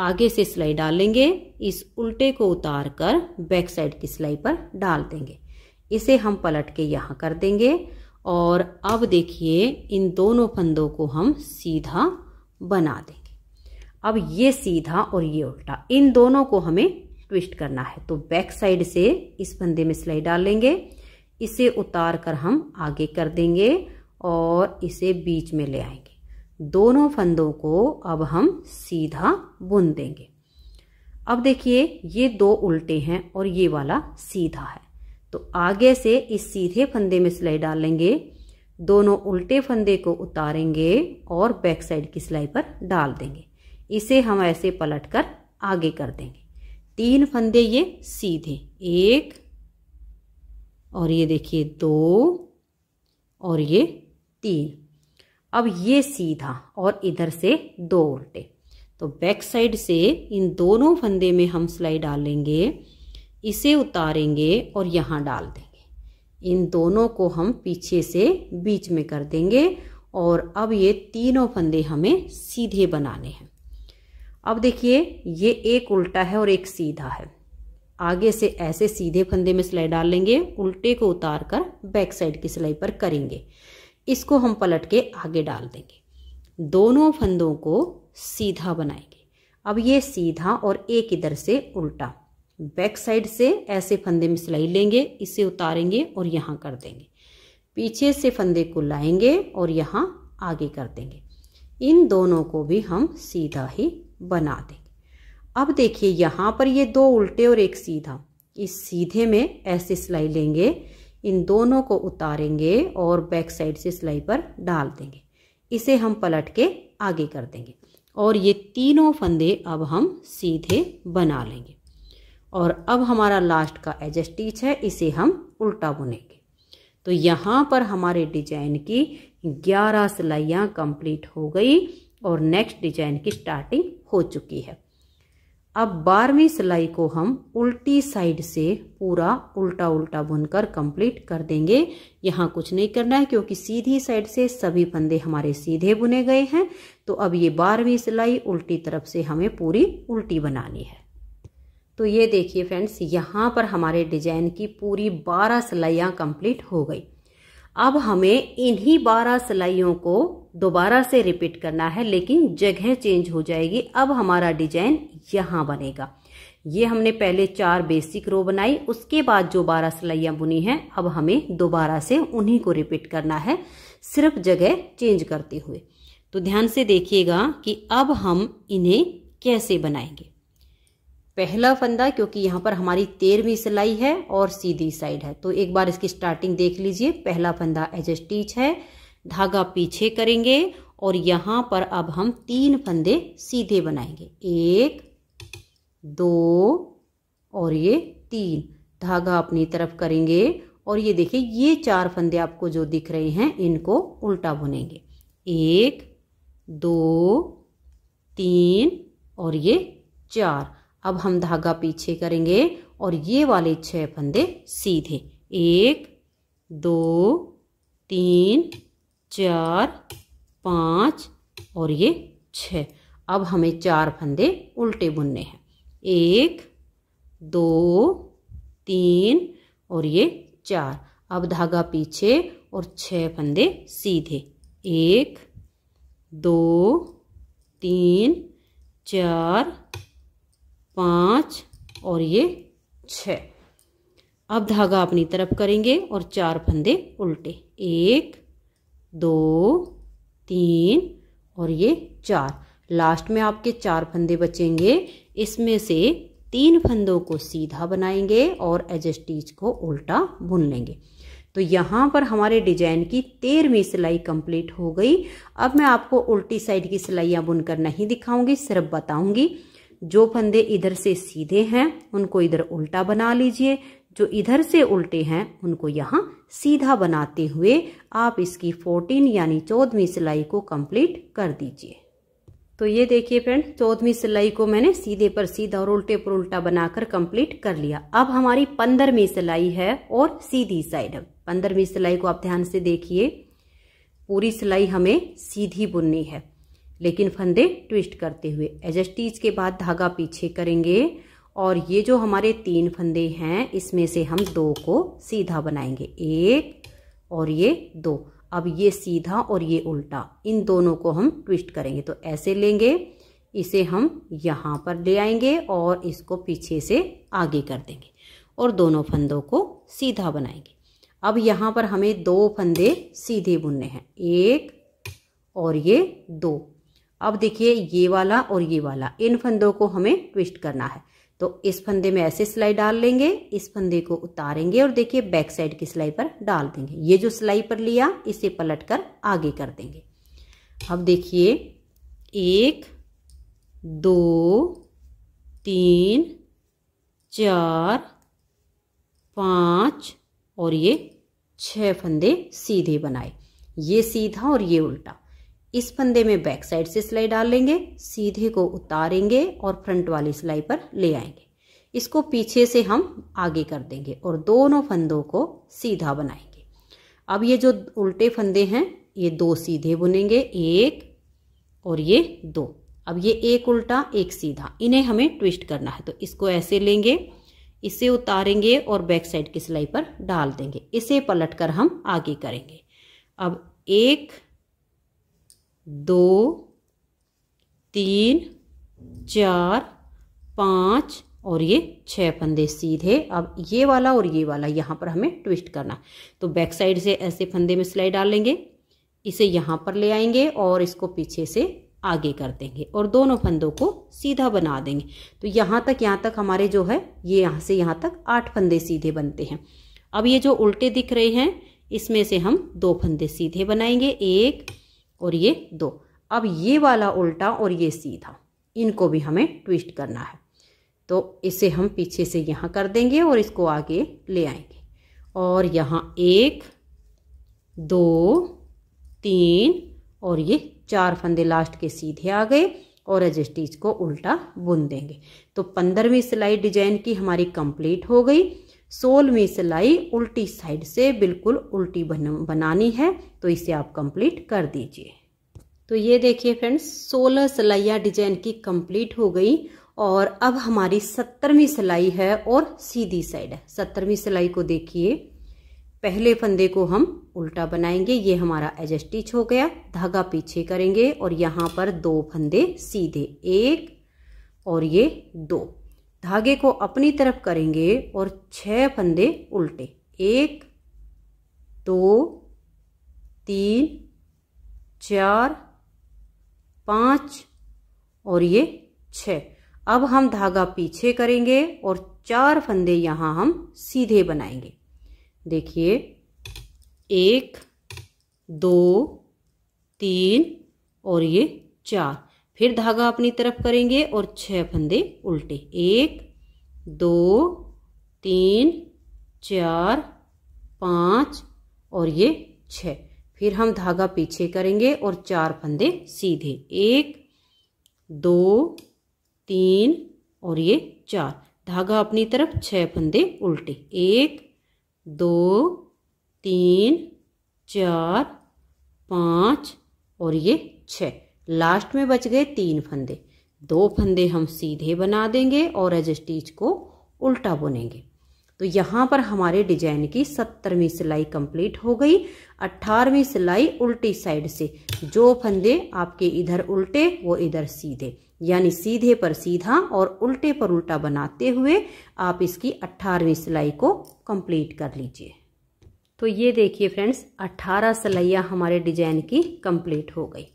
Speaker 1: आगे से सिलाई डालेंगे इस उल्टे को उतार कर बैक साइड की सिलाई पर डाल देंगे इसे हम पलट के यहाँ कर देंगे और अब देखिए इन दोनों फंदों को हम सीधा बना देंगे अब ये सीधा और ये उल्टा इन दोनों को हमें ट्विस्ट करना है तो बैक साइड से इस फंदे में सिलाई डाल लेंगे इसे उतार कर हम आगे कर देंगे और इसे बीच में ले आएंगे दोनों फंदों को अब हम सीधा बुन देंगे अब देखिए ये दो उल्टे हैं और ये वाला सीधा है तो आगे से इस सीधे फंदे में सिलाई डालेंगे दोनों उल्टे फंदे को उतारेंगे और बैक साइड की सिलाई पर डाल देंगे इसे हम ऐसे पलट कर आगे कर देंगे तीन फंदे ये सीधे एक और ये देखिए दो और ये तीन अब ये सीधा और इधर से दो उल्टे तो बैक साइड से इन दोनों फंदे में हम सिलाई डालेंगे इसे उतारेंगे और यहाँ डाल देंगे इन दोनों को हम पीछे से बीच में कर देंगे और अब ये तीनों फंदे हमें सीधे बनाने हैं अब देखिए ये एक उल्टा है और एक सीधा है आगे से ऐसे सीधे फंदे में सिलाई डाल लेंगे उल्टे को उतार कर बैक साइड की सिलाई पर करेंगे इसको हम पलट के आगे डाल देंगे दोनों फंदों को सीधा बनाएंगे अब ये सीधा और एक इधर से उल्टा बैक साइड से ऐसे फंदे में सिलाई लेंगे इसे उतारेंगे और यहाँ कर देंगे पीछे से फंदे को लाएंगे और यहाँ आगे कर देंगे इन दोनों को भी हम सीधा ही बना देंगे अब देखिए यहाँ पर ये दो उल्टे और एक सीधा इस सीधे में ऐसे सिलाई लेंगे इन दोनों को उतारेंगे और बैक साइड से सिलाई पर डाल देंगे इसे हम पलट के आगे कर देंगे और ये तीनों फंदे अब हम सीधे बना लेंगे और अब हमारा लास्ट का एजस्टिच है इसे हम उल्टा बुनेंगे तो यहाँ पर हमारे डिजाइन की 11 सिलाइयाँ कंप्लीट हो गई और नेक्स्ट डिजाइन की स्टार्टिंग हो चुकी है अब बारहवीं सिलाई को हम उल्टी साइड से पूरा उल्टा उल्टा बुनकर कंप्लीट कर देंगे यहाँ कुछ नहीं करना है क्योंकि सीधी साइड से सभी फंदे हमारे सीधे बुने गए हैं तो अब ये बारहवीं सिलाई उल्टी तरफ से हमें पूरी उल्टी बनानी है तो ये देखिए फ्रेंड्स यहाँ पर हमारे डिजाइन की पूरी बारह सिलाइयाँ कंप्लीट हो गई अब हमें इन्हीं बारह सिलाइयों को दोबारा से रिपीट करना है लेकिन जगह चेंज हो जाएगी अब हमारा डिजाइन यहाँ बनेगा ये हमने पहले चार बेसिक रो बनाई उसके बाद जो बारह सिलाइयाँ बुनी हैं अब हमें दोबारा से उन्हीं को रिपीट करना है सिर्फ जगह चेंज करते हुए तो ध्यान से देखिएगा कि अब हम इन्हें कैसे बनाएंगे पहला फंदा क्योंकि यहाँ पर हमारी तेरहवीं सिलाई है और सीधी साइड है तो एक बार इसकी स्टार्टिंग देख लीजिए पहला फंदा एज स्टीच है धागा पीछे करेंगे और यहाँ पर अब हम तीन फंदे सीधे बनाएंगे एक दो और ये तीन धागा अपनी तरफ करेंगे और ये देखिए ये चार फंदे आपको जो दिख रहे हैं इनको उल्टा बुनेंगे एक दो तीन और ये चार अब हम धागा पीछे करेंगे और ये वाले छह फंदे सीधे एक दो तीन चार पाँच और ये छ अब हमें चार फंदे उल्टे बुनने हैं एक दो तीन और ये चार अब धागा पीछे और छह फंदे सीधे एक दो तीन चार पाँच और ये छः अब धागा अपनी तरफ करेंगे और चार फंदे उल्टे एक दो तीन और ये चार लास्ट में आपके चार फंदे बचेंगे इसमें से तीन फंदों को सीधा बनाएंगे और एज को उल्टा बुन लेंगे तो यहाँ पर हमारे डिजाइन की तेरहवीं सिलाई कंप्लीट हो गई अब मैं आपको उल्टी साइड की सिलाइयाँ बुनकर नहीं दिखाऊंगी सिर्फ बताऊंगी जो फंदे इधर से सीधे हैं उनको इधर उल्टा बना लीजिए जो इधर से उल्टे हैं उनको यहाँ सीधा बनाते हुए आप इसकी फोर्टीन यानी चौदहवीं सिलाई को कंप्लीट कर दीजिए तो ये देखिए फ्रेंड चौदहवीं सिलाई को मैंने सीधे पर सीधा और उल्टे पर उल्टा बनाकर कंप्लीट कर लिया अब हमारी पंद्रहवीं सिलाई है और सीधी साइड अब पंद्रहवीं सिलाई को आप ध्यान से देखिए पूरी सिलाई हमें सीधी बुननी है लेकिन फंदे ट्विस्ट करते हुए एजस्टीज के बाद धागा पीछे करेंगे और ये जो हमारे तीन फंदे हैं इसमें से हम दो को सीधा बनाएंगे एक और ये दो अब ये सीधा और ये उल्टा इन दोनों को हम ट्विस्ट करेंगे तो ऐसे लेंगे इसे हम यहाँ पर ले आएंगे और इसको पीछे से आगे कर देंगे और दोनों फंदों को सीधा बनाएंगे अब यहाँ पर हमें दो फंदे सीधे बुनने हैं एक और ये दो अब देखिए ये वाला और ये वाला इन फंदों को हमें ट्विस्ट करना है तो इस फंदे में ऐसे सिलाई डाल लेंगे इस फंदे को उतारेंगे और देखिए बैक साइड की सिलाई पर डाल देंगे ये जो सिलाई पर लिया इसे पलट कर आगे कर देंगे अब देखिए एक दो तीन चार पाँच और ये छह फंदे सीधे बनाए ये सीधा और ये उल्टा इस फंदे में बैक साइड से सिलाई डाल लेंगे सीधे को उतारेंगे और फ्रंट वाली सिलाई पर ले आएंगे इसको पीछे से हम आगे कर देंगे और दोनों फंदों को सीधा बनाएंगे अब ये जो उल्टे फंदे हैं ये दो सीधे बुनेंगे एक और ये दो अब ये एक उल्टा एक सीधा इन्हें हमें ट्विस्ट करना है तो इसको ऐसे लेंगे इसे उतारेंगे और बैक साइड की सिलाई पर डाल देंगे इसे पलटकर हम आगे करेंगे अब एक दो तीन चार पाँच और ये छः फंदे सीधे अब ये वाला और ये वाला यहाँ पर हमें ट्विस्ट करना है तो बैक साइड से ऐसे फंदे में सिलाई डाल लेंगे इसे यहाँ पर ले आएंगे और इसको पीछे से आगे कर देंगे और दोनों फंदों को सीधा बना देंगे तो यहाँ तक यहाँ तक हमारे जो है ये यहाँ से यहाँ तक आठ फंदे सीधे बनते हैं अब ये जो उल्टे दिख रहे हैं इसमें से हम दो फंदे सीधे बनाएंगे एक और ये दो अब ये वाला उल्टा और ये सीधा इनको भी हमें ट्विस्ट करना है तो इसे हम पीछे से यहाँ कर देंगे और इसको आगे ले आएंगे और यहाँ एक दो तीन और ये चार फंदे लास्ट के सीधे आ गए और एज को उल्टा बुन देंगे तो पंद्रहवीं सिलाई डिजाइन की हमारी कंप्लीट हो गई सोलहवीं सिलाई उल्टी साइड से बिल्कुल उल्टी बन, बनानी है तो इसे आप कंप्लीट कर दीजिए तो ये देखिए फ्रेंड्स सोलह सिलाइया डिजाइन की कंप्लीट हो गई और अब हमारी सत्तरवीं सिलाई है और सीधी साइड है सत्तरवीं सिलाई को देखिए पहले फंदे को हम उल्टा बनाएंगे ये हमारा एजस्टिच हो गया धागा पीछे करेंगे और यहाँ पर दो फंदे सीधे एक और ये दो धागे को अपनी तरफ करेंगे और छह फंदे उल्टे एक दो तीन चार पाँच और ये छः अब हम धागा पीछे करेंगे और चार फंदे यहाँ हम सीधे बनाएंगे देखिए एक दो तीन और ये चार फिर धागा अपनी तरफ करेंगे और छह फंदे उल्टे एक दो तीन चार पाँच और ये छः फिर हम धागा पीछे करेंगे और चार फंदे सीधे एक दो तीन और ये चार धागा अपनी तरफ छः फंदे उल्टे एक दो तीन चार पाँच और ये छः लास्ट में बच गए तीन फंदे दो फंदे हम सीधे बना देंगे और एज स्टीच को उल्टा बुनेंगे तो यहाँ पर हमारे डिजाइन की सत्तरवीं सिलाई कंप्लीट हो गई अट्ठारहवीं सिलाई उल्टी साइड से जो फंदे आपके इधर उल्टे वो इधर सीधे यानी सीधे पर सीधा और उल्टे पर उल्टा बनाते हुए आप इसकी अट्ठारहवीं सिलाई को कंप्लीट कर लीजिए तो ये देखिए फ्रेंड्स अट्ठारह सिलाइयाँ हमारे डिजाइन की कंप्लीट हो गई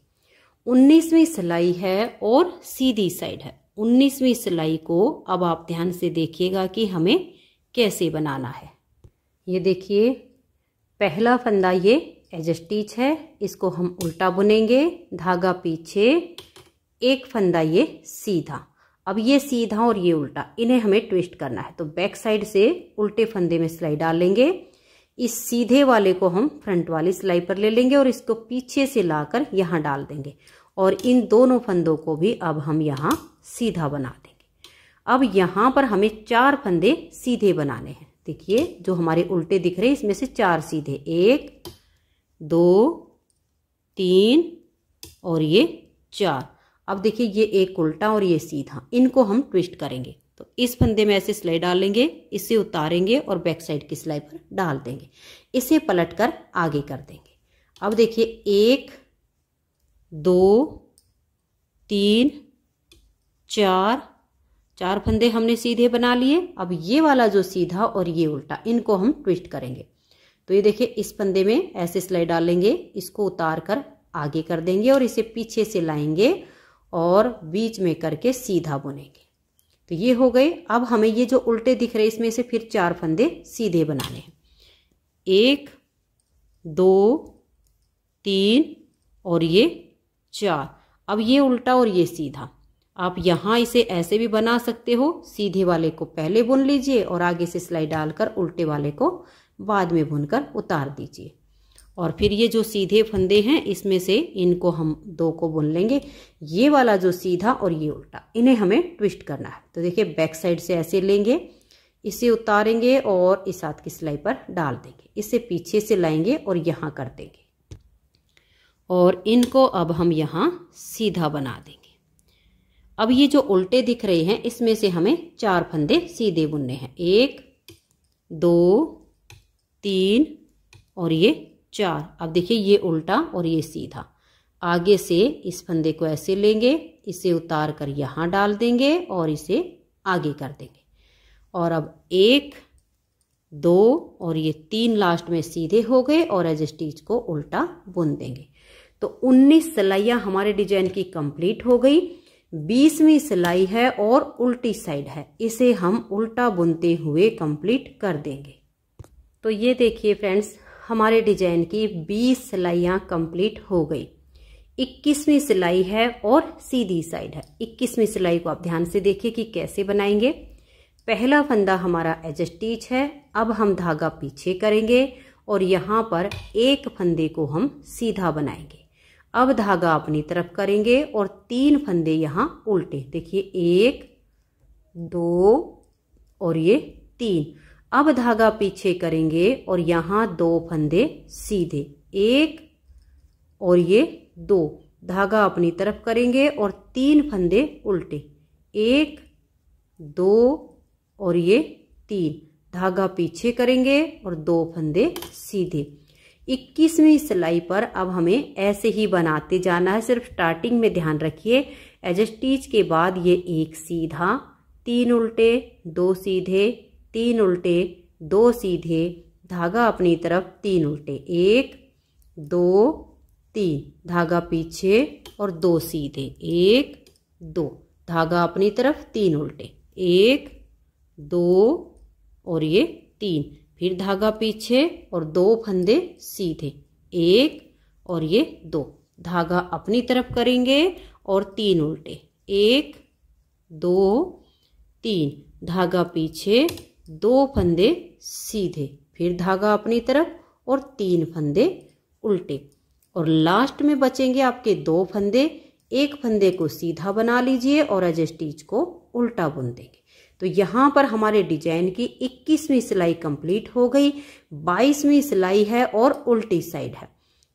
Speaker 1: उन्नीसवीं सिलाई है और सीधी साइड है उन्नीसवीं सिलाई को अब आप ध्यान से देखिएगा कि हमें कैसे बनाना है ये देखिए पहला फंदा ये एज स्टिच है इसको हम उल्टा बुनेंगे धागा पीछे एक फंदा ये सीधा अब ये सीधा और ये उल्टा इन्हें हमें ट्विस्ट करना है तो बैक साइड से उल्टे फंदे में सिलाई डालेंगे इस सीधे वाले को हम फ्रंट वाली सिलाई पर ले लेंगे और इसको पीछे से लाकर यहाँ डाल देंगे और इन दोनों फंदों को भी अब हम यहाँ सीधा बना देंगे अब यहाँ पर हमें चार फंदे सीधे बनाने हैं देखिए जो हमारे उल्टे दिख रहे हैं इसमें से चार सीधे एक दो तीन और ये चार अब देखिए ये एक उल्टा और ये सीधा इनको हम ट्विस्ट करेंगे तो इस फंदे में ऐसे सिलाई डालेंगे इसे उतारेंगे और बैक साइड की सिलाई पर डाल देंगे इसे पलट कर आगे कर देंगे अब देखिए एक दो तीन चार चार फंदे हमने सीधे बना लिए अब ये वाला जो सीधा और ये उल्टा इनको हम ट्विस्ट करेंगे तो ये देखिए इस फंदे में ऐसे सिलाई डालेंगे इसको उतार कर आगे कर देंगे और इसे पीछे से लाएंगे और बीच में करके सीधा बुनेंगे तो ये हो गए अब हमें ये जो उल्टे दिख रहे इसमें से फिर चार फंदे सीधे बनाने हैं एक दो तीन और ये चार अब ये उल्टा और ये सीधा आप यहाँ इसे ऐसे भी बना सकते हो सीधे वाले को पहले बुन लीजिए और आगे से सिलाई डालकर उल्टे वाले को बाद में बुनकर उतार दीजिए और फिर ये जो सीधे फंदे हैं इसमें से इनको हम दो को बुन लेंगे ये वाला जो सीधा और ये उल्टा इन्हें हमें ट्विस्ट करना है तो देखिए बैक साइड से ऐसे लेंगे इसे उतारेंगे और इस हाथ की सिलाई पर डाल देंगे इसे पीछे से लाएंगे और यहाँ कर देंगे और इनको अब हम यहाँ सीधा बना देंगे अब ये जो उल्टे दिख रहे हैं इसमें से हमें चार फंदे सीधे बुनने हैं एक दो तीन और ये चार अब देखिए ये उल्टा और ये सीधा आगे से इस फंदे को ऐसे लेंगे इसे उतार कर यहाँ डाल देंगे और इसे आगे कर देंगे और अब एक दो और ये तीन लास्ट में सीधे हो गए और एज स्टीच को उल्टा बुन देंगे तो 19 सिलाइयाँ हमारे डिजाइन की कंप्लीट हो गई बीसवीं सिलाई है और उल्टी साइड है इसे हम उल्टा बुनते हुए कंप्लीट कर देंगे तो ये देखिए फ्रेंड्स हमारे डिजाइन की 20 सिलाइयाँ कंप्लीट हो गई 21वीं सिलाई है और सीधी साइड है 21वीं सिलाई को आप ध्यान से देखिए कि कैसे बनाएंगे पहला फंदा हमारा एजस्टिच है अब हम धागा पीछे करेंगे और यहाँ पर एक फंदे को हम सीधा बनाएंगे अब धागा अपनी तरफ करेंगे और तीन फंदे यहाँ उल्टे देखिए एक दो और ये तीन अब धागा पीछे करेंगे और यहां दो फंदे सीधे एक और ये दो धागा अपनी तरफ करेंगे और तीन फंदे उल्टे एक दो और ये तीन धागा पीछे करेंगे और दो फंदे सीधे इक्कीसवीं सिलाई पर अब हमें ऐसे ही बनाते जाना है सिर्फ स्टार्टिंग में ध्यान रखिए एज स्टीच के बाद ये एक सीधा तीन उल्टे दो सीधे तीन उल्टे दो सीधे धागा अपनी तरफ तीन उल्टे एक दो तीन धागा पीछे और दो सीधे एक दो धागा अपनी तरफ तीन उल्टे एक दो और ये तीन फिर धागा पीछे और दो फंदे सीधे एक और ये दो धागा अपनी तरफ करेंगे और तीन उल्टे एक दो तीन धागा पीछे दो फंदे सीधे फिर धागा अपनी तरफ और तीन फंदे उल्टे और लास्ट में बचेंगे आपके दो फंदे एक फंदे को सीधा बना लीजिए और एज स्टीच को उल्टा बुन देंगे तो यहाँ पर हमारे डिजाइन की 21वीं सिलाई कंप्लीट हो गई 22वीं सिलाई है और उल्टी साइड है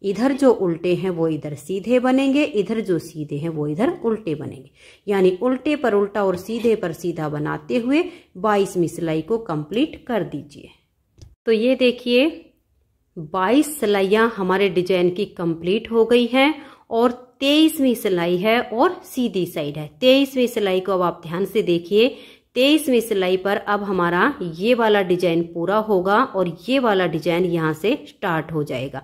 Speaker 1: इधर जो उल्टे हैं वो इधर सीधे बनेंगे इधर जो सीधे हैं वो इधर उल्टे बनेंगे यानी उल्टे पर उल्टा और सीधे पर सीधा बनाते हुए बाईसवीं सिलाई को कंप्लीट कर दीजिए तो ये देखिए बाईस सिलाइयां हमारे डिजाइन की कंप्लीट हो गई हैं और तेईसवीं सिलाई है और सीधी साइड है तेईसवीं सिलाई को अब आप ध्यान से देखिए तेईसवीं सिलाई पर अब हमारा ये वाला डिजाइन पूरा होगा और ये वाला डिजाइन यहाँ से स्टार्ट हो जाएगा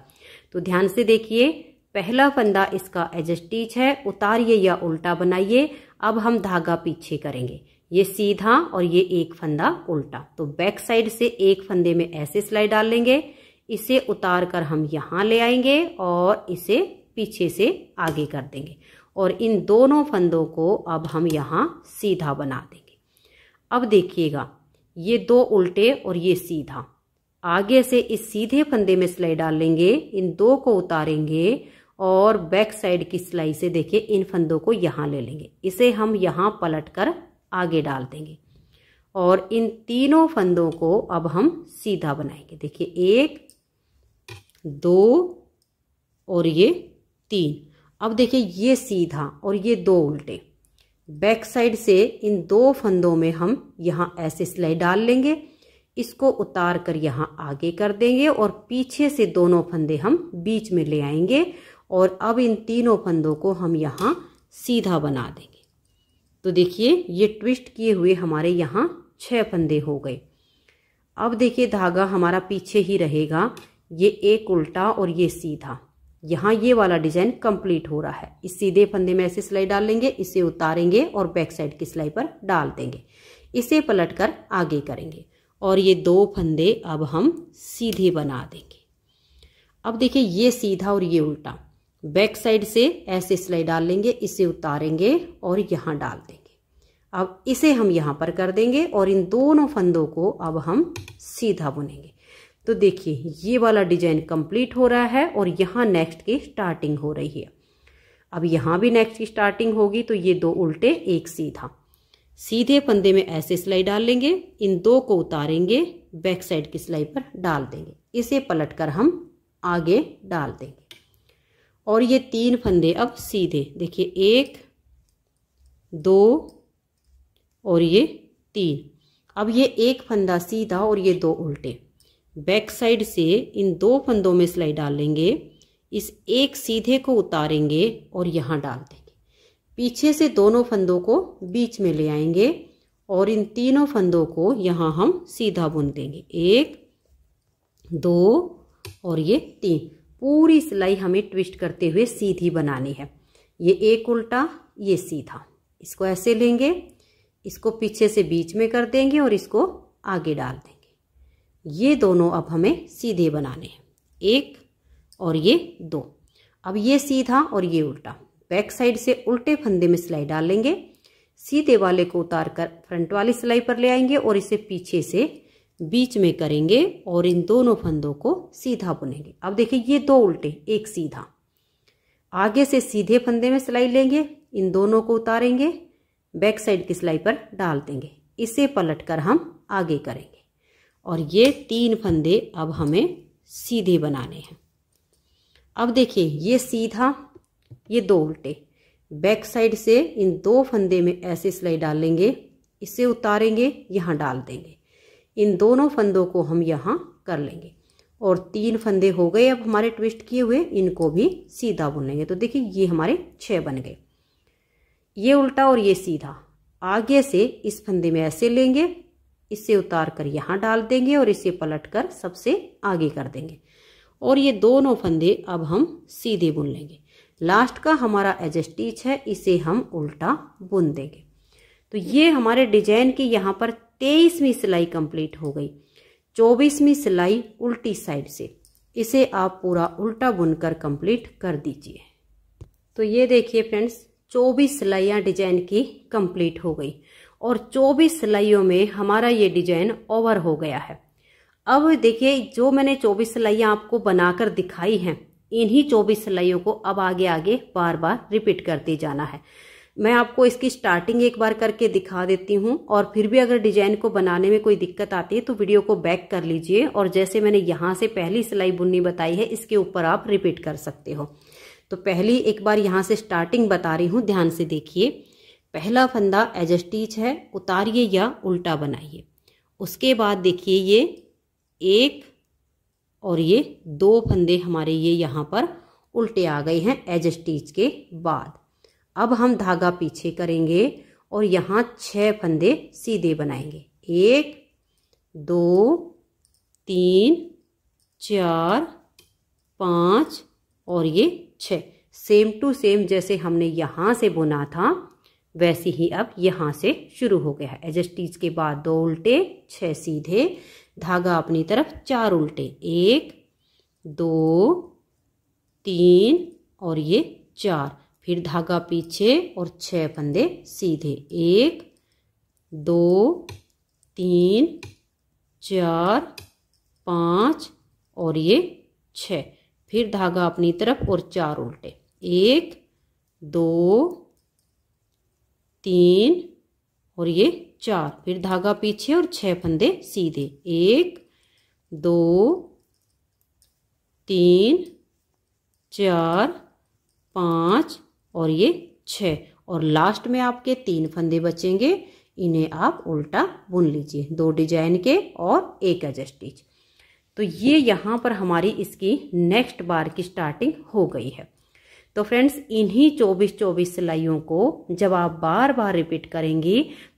Speaker 1: तो ध्यान से देखिए पहला फंदा इसका एज है उतारिए या उल्टा बनाइए अब हम धागा पीछे करेंगे ये सीधा और ये एक फंदा उल्टा तो बैक साइड से एक फंदे में ऐसे सिलाई डाल लेंगे इसे उतार कर हम यहाँ ले आएंगे और इसे पीछे से आगे कर देंगे और इन दोनों फंदों को अब हम यहाँ सीधा बना देंगे अब देखिएगा ये दो उल्टे और ये सीधा आगे से इस सीधे फंदे में सिलाई डाल लेंगे इन दो को उतारेंगे और बैक साइड की सिलाई से देखिए इन फंदों को यहाँ ले लेंगे इसे हम यहाँ पलट कर आगे डाल देंगे और इन तीनों फंदों को अब हम सीधा बनाएंगे देखिए एक दो और ये तीन अब देखिए ये सीधा और ये दो उल्टे बैक साइड से इन दो फंदों में हम यहाँ ऐसे सिलाई डाल लेंगे इसको उतार कर यहाँ आगे कर देंगे और पीछे से दोनों फंदे हम बीच में ले आएंगे और अब इन तीनों फंदों को हम यहाँ सीधा बना देंगे तो देखिए ये ट्विस्ट किए हुए हमारे यहाँ छः फंदे हो गए अब देखिए धागा हमारा पीछे ही रहेगा ये एक उल्टा और ये सीधा यहाँ ये वाला डिजाइन कंप्लीट हो रहा है इस सीधे फंदे में ऐसे सिलाई डाल लेंगे इसे उतारेंगे और बैक साइड की सिलाई पर डाल देंगे इसे पलटकर आगे करेंगे और ये दो फंदे अब हम सीधे बना देंगे अब देखिए ये सीधा और ये उल्टा बैक साइड से ऐसे सिलाई डाल लेंगे इसे उतारेंगे और यहाँ डाल देंगे अब इसे हम यहाँ पर कर देंगे और इन दोनों फंदों को अब हम सीधा बुनेंगे तो देखिए ये वाला डिजाइन कंप्लीट हो रहा है और यहाँ नेक्स्ट की स्टार्टिंग हो रही है अब यहाँ भी नेक्स्ट की स्टार्टिंग होगी तो ये दो उल्टे एक सीधा सीधे फंदे में ऐसे सिलाई डाल लेंगे इन दो को उतारेंगे बैक साइड की सिलाई पर डाल देंगे इसे पलट कर हम आगे डाल देंगे और ये तीन फंदे अब सीधे देखिए एक दो और ये तीन अब ये एक फंदा सीधा और ये दो उल्टे बैक साइड से इन दो फंदों में सिलाई डाल लेंगे इस एक सीधे को उतारेंगे और यहाँ डाल देंगे पीछे से दोनों फंदों को बीच में ले आएंगे और इन तीनों फंदों को यहाँ हम सीधा बुन देंगे एक दो और ये तीन पूरी सिलाई हमें ट्विस्ट करते हुए सीधी बनानी है ये एक उल्टा ये सीधा इसको ऐसे लेंगे इसको पीछे से बीच में कर देंगे और इसको आगे डाल देंगे ये दोनों अब हमें सीधे बनाने हैं एक और ये दो अब ये सीधा और ये उल्टा बैक साइड से उल्टे फंदे में सिलाई डालेंगे सीधे वाले को उतार कर फ्रंट वाली सिलाई पर ले आएंगे और इसे पीछे से बीच में करेंगे और इन दोनों फंदों को सीधा बुनेंगे अब देखिए ये दो उल्टे एक सीधा आगे से सीधे फंदे में सिलाई लेंगे इन दोनों को उतारेंगे बैक साइड की सिलाई पर डाल देंगे इसे पलट कर हम आगे करेंगे और ये तीन फंदे अब हमें सीधे बनाने हैं अब देखिए ये सीधा ये दो उल्टे बैक साइड से इन दो फंदे में ऐसे सिलाई डालेंगे इसे उतारेंगे यहाँ डाल देंगे इन दोनों फंदों को हम यहाँ कर लेंगे और तीन फंदे हो गए अब हमारे ट्विस्ट किए हुए इनको भी सीधा बुन लेंगे तो देखिए ये हमारे छः बन गए ये उल्टा और ये सीधा आगे से इस फंदे में ऐसे लेंगे इसे उतार कर यहाँ डाल देंगे और इसे पलट कर सबसे आगे कर देंगे और ये दोनों फंदे अब हम सीधे बुन लेंगे लास्ट का हमारा एजस्टिच है इसे हम उल्टा बुन देंगे तो ये हमारे डिजाइन की यहाँ पर तेईसवीं सिलाई कंप्लीट हो गई चौबीसवीं सिलाई उल्टी साइड से इसे आप पूरा उल्टा बुनकर कंप्लीट कर दीजिए तो ये देखिए फ्रेंड्स चौबीस सिलाइयाँ डिजाइन की कंप्लीट हो गई और चौबीस सिलाइयों में हमारा ये डिजाइन ओवर हो गया है अब देखिए जो मैंने चौबीस सिलाइयाँ आपको बनाकर दिखाई हैं इन्हीं चौबीस सिलाइयों को अब आगे आगे बार बार रिपीट करते जाना है मैं आपको इसकी स्टार्टिंग एक बार करके दिखा देती हूँ और फिर भी अगर डिजाइन को बनाने में कोई दिक्कत आती है तो वीडियो को बैक कर लीजिए और जैसे मैंने यहाँ से पहली सिलाई बुननी बताई है इसके ऊपर आप रिपीट कर सकते हो तो पहली एक बार यहाँ से स्टार्टिंग बता रही हूँ ध्यान से देखिए पहला फंदा एजस्टीच है उतारिए या उल्टा बनाइए उसके बाद देखिए ये एक और ये दो फंदे हमारे ये यहाँ पर उल्टे आ गए हैं एज स्टीच के बाद अब हम धागा पीछे करेंगे और यहाँ छह फंदे सीधे बनाएंगे एक दो तीन चार पाँच और ये छः सेम टू सेम जैसे हमने यहाँ से बुना था वैसे ही अब यहाँ से शुरू हो गया है एज स्टीच के बाद दो उल्टे छः सीधे धागा अपनी तरफ चार उल्टे एक दो तीन और ये चार फिर धागा पीछे और छह फंदे सीधे एक दो तीन चार पाँच और ये छ फिर धागा अपनी तरफ और चार उल्टे एक दो तीन और ये चार फिर धागा पीछे और छह फंदे सीधे एक दो तीन चार पाँच और ये छः और लास्ट में आपके तीन फंदे बचेंगे इन्हें आप उल्टा बुन लीजिए दो डिजाइन के और एक एज स्टिच तो ये यहाँ पर हमारी इसकी नेक्स्ट बार की स्टार्टिंग हो गई है तो फ्रेंड्स इन्हीं 24 24 सिलाइयों को जब आप बार बार रिपीट करेंगी